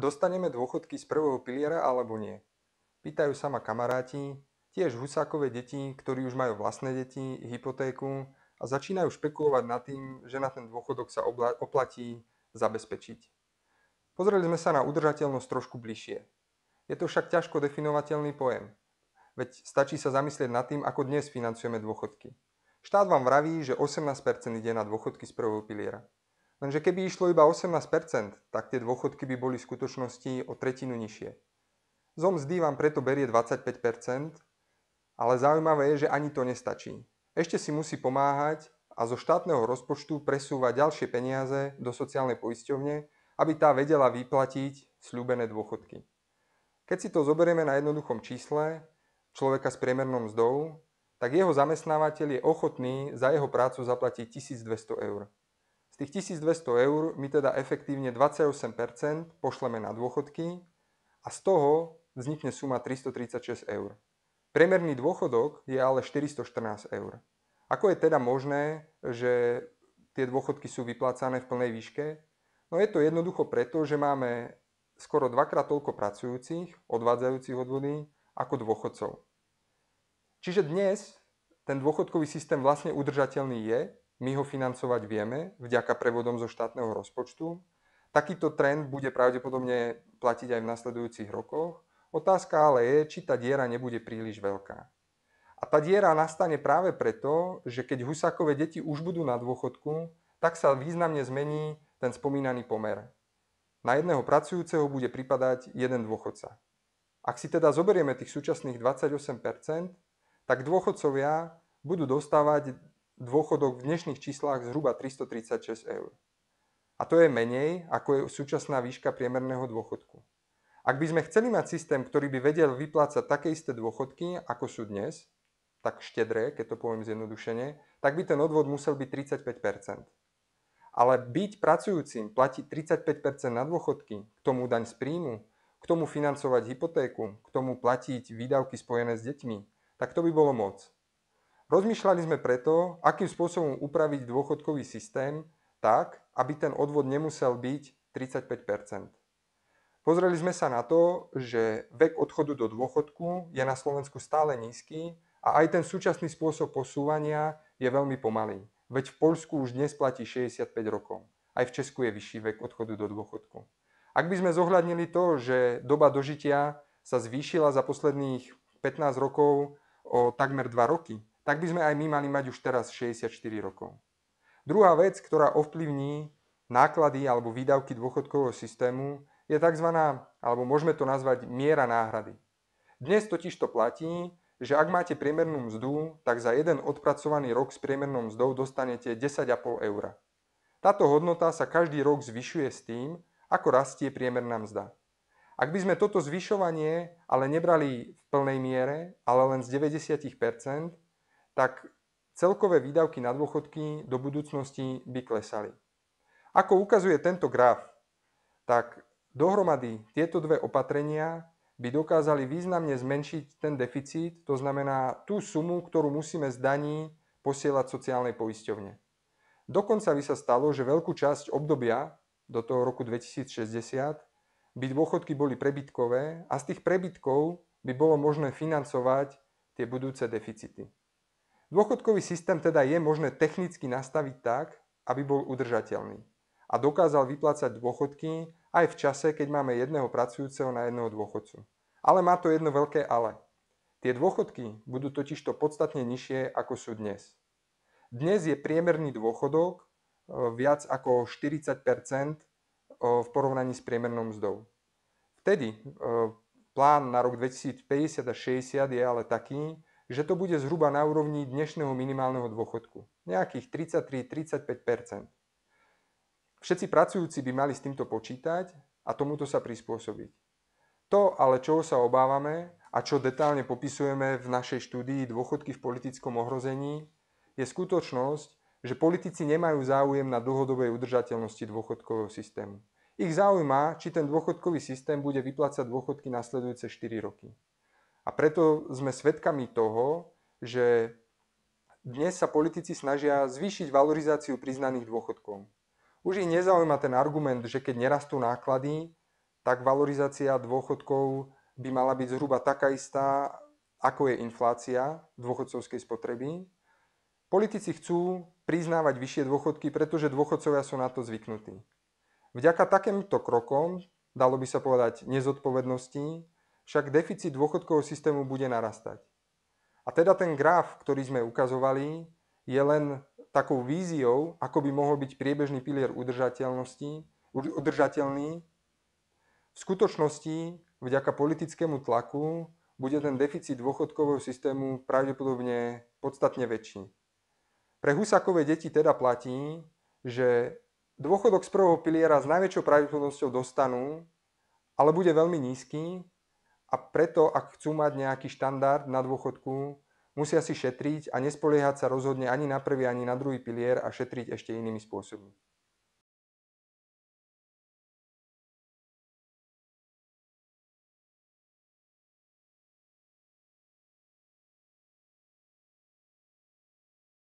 Dostaneme dôchodky z prvého piliera alebo nie? Pýtajú sa ma kamaráti, tiež husákové deti, ktorí už majú vlastné deti, hypotéku a začínajú špekulovať nad tým, že na ten dôchodok sa obla- oplatí zabezpečiť. Pozreli sme sa na udržateľnosť trošku bližšie. Je to však ťažko definovateľný pojem. Veď stačí sa zamyslieť nad tým, ako dnes financujeme dôchodky. Štát vám vraví, že 18% ide na dôchodky z prvého piliera. Lenže keby išlo iba 18%, tak tie dôchodky by boli v skutočnosti o tretinu nižšie. Zom mzdy vám preto berie 25%, ale zaujímavé je, že ani to nestačí. Ešte si musí pomáhať a zo štátneho rozpočtu presúvať ďalšie peniaze do sociálnej poisťovne, aby tá vedela vyplatiť slúbené dôchodky. Keď si to zoberieme na jednoduchom čísle, človeka s priemernou mzdou, tak jeho zamestnávateľ je ochotný za jeho prácu zaplatiť 1200 eur tých 1200 eur my teda efektívne 28% pošleme na dôchodky a z toho vznikne suma 336 eur. Priemerný dôchodok je ale 414 eur. Ako je teda možné, že tie dôchodky sú vyplácané v plnej výške? No je to jednoducho preto, že máme skoro dvakrát toľko pracujúcich, odvádzajúcich odvody, ako dôchodcov. Čiže dnes ten dôchodkový systém vlastne udržateľný je, my ho financovať vieme vďaka prevodom zo štátneho rozpočtu. Takýto trend bude pravdepodobne platiť aj v nasledujúcich rokoch. Otázka ale je, či tá diera nebude príliš veľká. A tá diera nastane práve preto, že keď husákové deti už budú na dôchodku, tak sa významne zmení ten spomínaný pomer. Na jedného pracujúceho bude pripadať jeden dôchodca. Ak si teda zoberieme tých súčasných 28%, tak dôchodcovia budú dostávať dôchodok v dnešných číslach zhruba 336 eur. A to je menej, ako je súčasná výška priemerného dôchodku. Ak by sme chceli mať systém, ktorý by vedel vyplácať také isté dôchodky, ako sú dnes, tak štedré, keď to poviem zjednodušene, tak by ten odvod musel byť 35 Ale byť pracujúcim, platiť 35 na dôchodky, k tomu daň z príjmu, k tomu financovať hypotéku, k tomu platiť výdavky spojené s deťmi, tak to by bolo moc. Rozmýšľali sme preto, akým spôsobom upraviť dôchodkový systém tak, aby ten odvod nemusel byť 35 Pozreli sme sa na to, že vek odchodu do dôchodku je na Slovensku stále nízky a aj ten súčasný spôsob posúvania je veľmi pomalý. Veď v Poľsku už dnes platí 65 rokov. Aj v Česku je vyšší vek odchodu do dôchodku. Ak by sme zohľadnili to, že doba dožitia sa zvýšila za posledných 15 rokov o takmer 2 roky, tak by sme aj my mali mať už teraz 64 rokov. Druhá vec, ktorá ovplyvní náklady alebo výdavky dôchodkového systému, je tzv. alebo môžeme to nazvať miera náhrady. Dnes totiž to platí, že ak máte priemernú mzdu, tak za jeden odpracovaný rok s priemernou mzdou dostanete 10,5 eur. Táto hodnota sa každý rok zvyšuje s tým, ako rastie priemerná mzda. Ak by sme toto zvyšovanie ale nebrali v plnej miere, ale len z 90%, tak celkové výdavky na dôchodky do budúcnosti by klesali. Ako ukazuje tento graf, tak dohromady tieto dve opatrenia by dokázali významne zmenšiť ten deficit, to znamená tú sumu, ktorú musíme z daní posielať sociálnej poisťovne. Dokonca by sa stalo, že veľkú časť obdobia do toho roku 2060 by dôchodky boli prebytkové a z tých prebytkov by bolo možné financovať tie budúce deficity. Dôchodkový systém teda je možné technicky nastaviť tak, aby bol udržateľný a dokázal vyplácať dôchodky aj v čase, keď máme jedného pracujúceho na jedného dôchodcu. Ale má to jedno veľké ale. Tie dôchodky budú totižto podstatne nižšie, ako sú dnes. Dnes je priemerný dôchodok e, viac ako 40 e, v porovnaní s priemernou mzdou. Vtedy e, plán na rok 2050 a 60 je ale taký, že to bude zhruba na úrovni dnešného minimálneho dôchodku, nejakých 33-35 Všetci pracujúci by mali s týmto počítať a tomuto sa prispôsobiť. To, ale čoho sa obávame a čo detálne popisujeme v našej štúdii dôchodky v politickom ohrození, je skutočnosť, že politici nemajú záujem na dlhodobej udržateľnosti dôchodkového systému. Ich zaujíma, či ten dôchodkový systém bude vyplácať dôchodky nasledujúce 4 roky. A preto sme svedkami toho, že dnes sa politici snažia zvýšiť valorizáciu priznaných dôchodkov. Už ich nezaujíma ten argument, že keď nerastú náklady, tak valorizácia dôchodkov by mala byť zhruba taká istá, ako je inflácia dôchodcovskej spotreby. Politici chcú priznávať vyššie dôchodky, pretože dôchodcovia sú na to zvyknutí. Vďaka takýmto krokom, dalo by sa povedať nezodpovednosti, však deficit dôchodkového systému bude narastať. A teda ten graf, ktorý sme ukazovali, je len takou víziou, ako by mohol byť priebežný pilier udržateľnosti, udržateľný. V skutočnosti, vďaka politickému tlaku, bude ten deficit dôchodkového systému pravdepodobne podstatne väčší. Pre husakové deti teda platí, že dôchodok z prvého piliera s najväčšou pravdepodobnosťou dostanú, ale bude veľmi nízky a preto, ak chcú mať nejaký štandard na dôchodku, musia si šetriť a nespoliehať sa rozhodne ani na prvý, ani na druhý pilier a šetriť ešte inými spôsobmi.